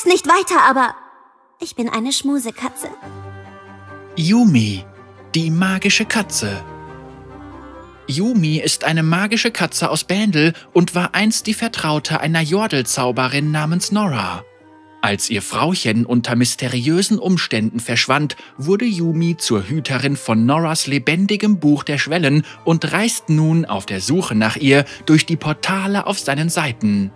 sag's nicht weiter, aber ich bin eine Schmusekatze. Yumi, die magische Katze. Yumi ist eine magische Katze aus Bändel und war einst die Vertraute einer Jordelzauberin namens Nora. Als ihr Frauchen unter mysteriösen Umständen verschwand, wurde Yumi zur Hüterin von Noras lebendigem Buch der Schwellen und reist nun auf der Suche nach ihr durch die Portale auf seinen Seiten.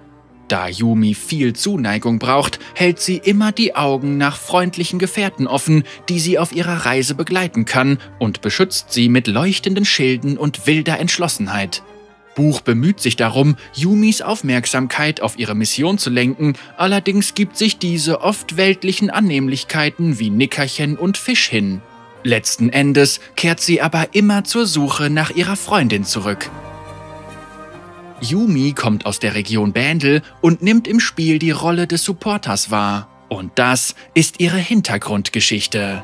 Da Yumi viel Zuneigung braucht, hält sie immer die Augen nach freundlichen Gefährten offen, die sie auf ihrer Reise begleiten kann und beschützt sie mit leuchtenden Schilden und wilder Entschlossenheit. Buch bemüht sich darum, Yumis Aufmerksamkeit auf ihre Mission zu lenken, allerdings gibt sich diese oft weltlichen Annehmlichkeiten wie Nickerchen und Fisch hin. Letzten Endes kehrt sie aber immer zur Suche nach ihrer Freundin zurück. Yumi kommt aus der Region Bändel und nimmt im Spiel die Rolle des Supporters wahr. Und das ist ihre Hintergrundgeschichte.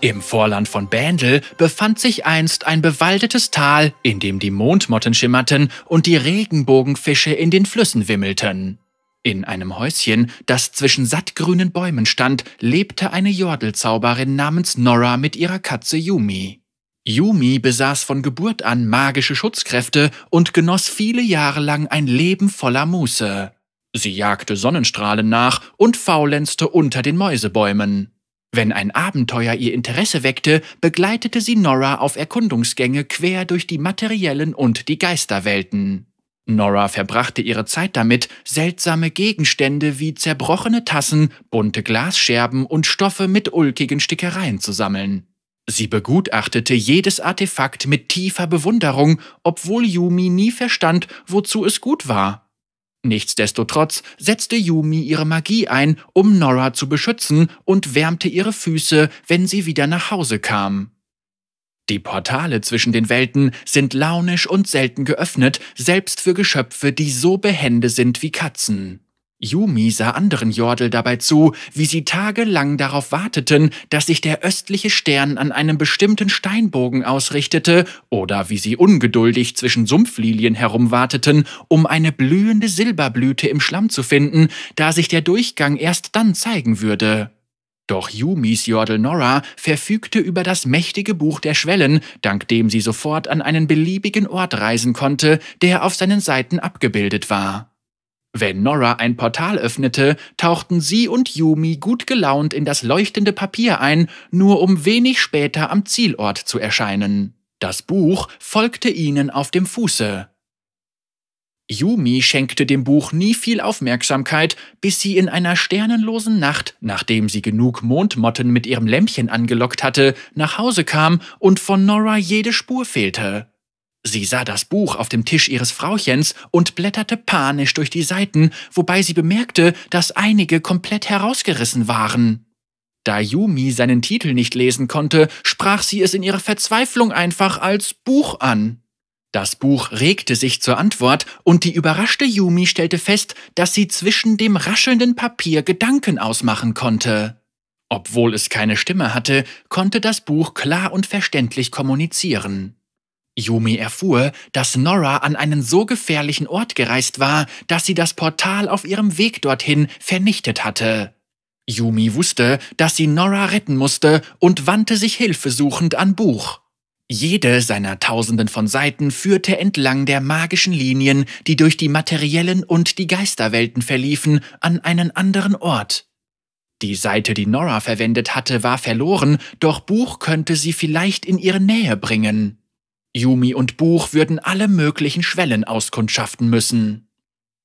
Im Vorland von Bändel befand sich einst ein bewaldetes Tal, in dem die Mondmotten schimmerten und die Regenbogenfische in den Flüssen wimmelten. In einem Häuschen, das zwischen sattgrünen Bäumen stand, lebte eine Jordelzauberin namens Nora mit ihrer Katze Yumi. Yumi besaß von Geburt an magische Schutzkräfte und genoss viele Jahre lang ein Leben voller Muße. Sie jagte Sonnenstrahlen nach und faulenzte unter den Mäusebäumen. Wenn ein Abenteuer ihr Interesse weckte, begleitete sie Nora auf Erkundungsgänge quer durch die materiellen und die Geisterwelten. Nora verbrachte ihre Zeit damit, seltsame Gegenstände wie zerbrochene Tassen, bunte Glasscherben und Stoffe mit ulkigen Stickereien zu sammeln. Sie begutachtete jedes Artefakt mit tiefer Bewunderung, obwohl Yumi nie verstand, wozu es gut war. Nichtsdestotrotz setzte Yumi ihre Magie ein, um Nora zu beschützen und wärmte ihre Füße, wenn sie wieder nach Hause kam. Die Portale zwischen den Welten sind launisch und selten geöffnet, selbst für Geschöpfe, die so behende sind wie Katzen. Yumi sah anderen Jordel dabei zu, wie sie tagelang darauf warteten, dass sich der östliche Stern an einem bestimmten Steinbogen ausrichtete, oder wie sie ungeduldig zwischen Sumpflilien herumwarteten, um eine blühende Silberblüte im Schlamm zu finden, da sich der Durchgang erst dann zeigen würde. Doch Yumis Jordel Nora verfügte über das mächtige Buch der Schwellen, dank dem sie sofort an einen beliebigen Ort reisen konnte, der auf seinen Seiten abgebildet war. Wenn Nora ein Portal öffnete, tauchten sie und Yumi gut gelaunt in das leuchtende Papier ein, nur um wenig später am Zielort zu erscheinen. Das Buch folgte ihnen auf dem Fuße. Yumi schenkte dem Buch nie viel Aufmerksamkeit, bis sie in einer sternenlosen Nacht, nachdem sie genug Mondmotten mit ihrem Lämpchen angelockt hatte, nach Hause kam und von Nora jede Spur fehlte. Sie sah das Buch auf dem Tisch ihres Frauchens und blätterte panisch durch die Seiten, wobei sie bemerkte, dass einige komplett herausgerissen waren. Da Yumi seinen Titel nicht lesen konnte, sprach sie es in ihrer Verzweiflung einfach als Buch an. Das Buch regte sich zur Antwort und die überraschte Yumi stellte fest, dass sie zwischen dem raschelnden Papier Gedanken ausmachen konnte. Obwohl es keine Stimme hatte, konnte das Buch klar und verständlich kommunizieren. Yumi erfuhr, dass Nora an einen so gefährlichen Ort gereist war, dass sie das Portal auf ihrem Weg dorthin vernichtet hatte. Yumi wusste, dass sie Nora retten musste und wandte sich hilfesuchend an Buch. Jede seiner Tausenden von Seiten führte entlang der magischen Linien, die durch die materiellen und die Geisterwelten verliefen, an einen anderen Ort. Die Seite, die Nora verwendet hatte, war verloren, doch Buch könnte sie vielleicht in ihre Nähe bringen. Yumi und Buch würden alle möglichen Schwellen auskundschaften müssen.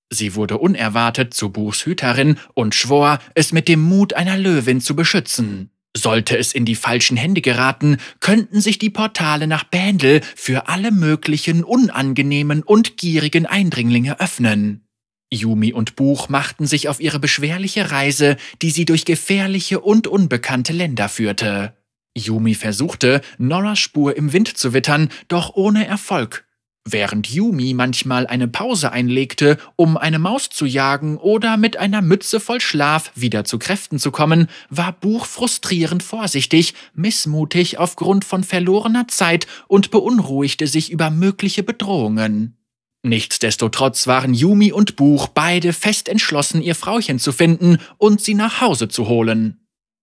Sie wurde unerwartet zu Buchs Hüterin und schwor, es mit dem Mut einer Löwin zu beschützen. Sollte es in die falschen Hände geraten, könnten sich die Portale nach Bändel für alle möglichen unangenehmen und gierigen Eindringlinge öffnen. Yumi und Buch machten sich auf ihre beschwerliche Reise, die sie durch gefährliche und unbekannte Länder führte. Yumi versuchte, Noras Spur im Wind zu wittern, doch ohne Erfolg. Während Yumi manchmal eine Pause einlegte, um eine Maus zu jagen oder mit einer Mütze voll Schlaf wieder zu Kräften zu kommen, war Buch frustrierend vorsichtig, missmutig aufgrund von verlorener Zeit und beunruhigte sich über mögliche Bedrohungen. Nichtsdestotrotz waren Yumi und Buch beide fest entschlossen, ihr Frauchen zu finden und sie nach Hause zu holen.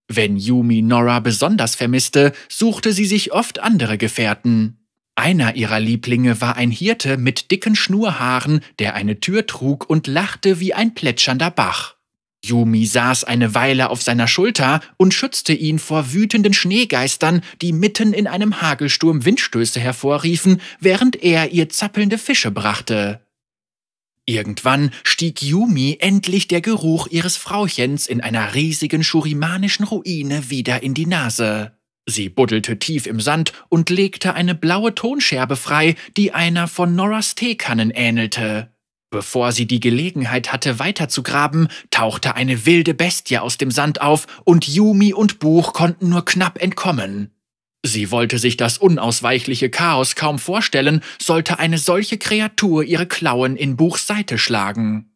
Wenn Yumi Nora besonders vermisste, suchte sie sich oft andere Gefährten. Einer ihrer Lieblinge war ein Hirte mit dicken Schnurhaaren, der eine Tür trug und lachte wie ein plätschernder Bach. Yumi saß eine Weile auf seiner Schulter und schützte ihn vor wütenden Schneegeistern, die mitten in einem Hagelsturm Windstöße hervorriefen, während er ihr zappelnde Fische brachte. Irgendwann stieg Yumi endlich der Geruch ihres Frauchens in einer riesigen schurimanischen Ruine wieder in die Nase. Sie buddelte tief im Sand und legte eine blaue Tonscherbe frei, die einer von Noras Teekannen ähnelte. Bevor sie die Gelegenheit hatte, weiterzugraben, tauchte eine wilde Bestie aus dem Sand auf und Yumi und Buch konnten nur knapp entkommen. Sie wollte sich das unausweichliche Chaos kaum vorstellen, sollte eine solche Kreatur ihre Klauen in Buchs Seite schlagen.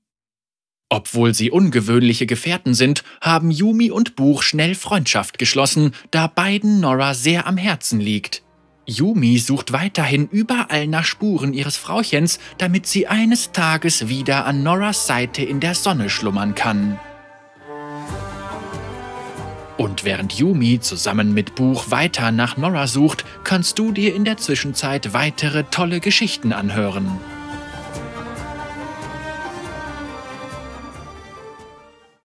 Obwohl sie ungewöhnliche Gefährten sind, haben Yumi und Buch schnell Freundschaft geschlossen, da beiden Nora sehr am Herzen liegt. Yumi sucht weiterhin überall nach Spuren ihres Frauchens, damit sie eines Tages wieder an Noras Seite in der Sonne schlummern kann. Und während Yumi zusammen mit Buch weiter nach Nora sucht, kannst du dir in der Zwischenzeit weitere tolle Geschichten anhören.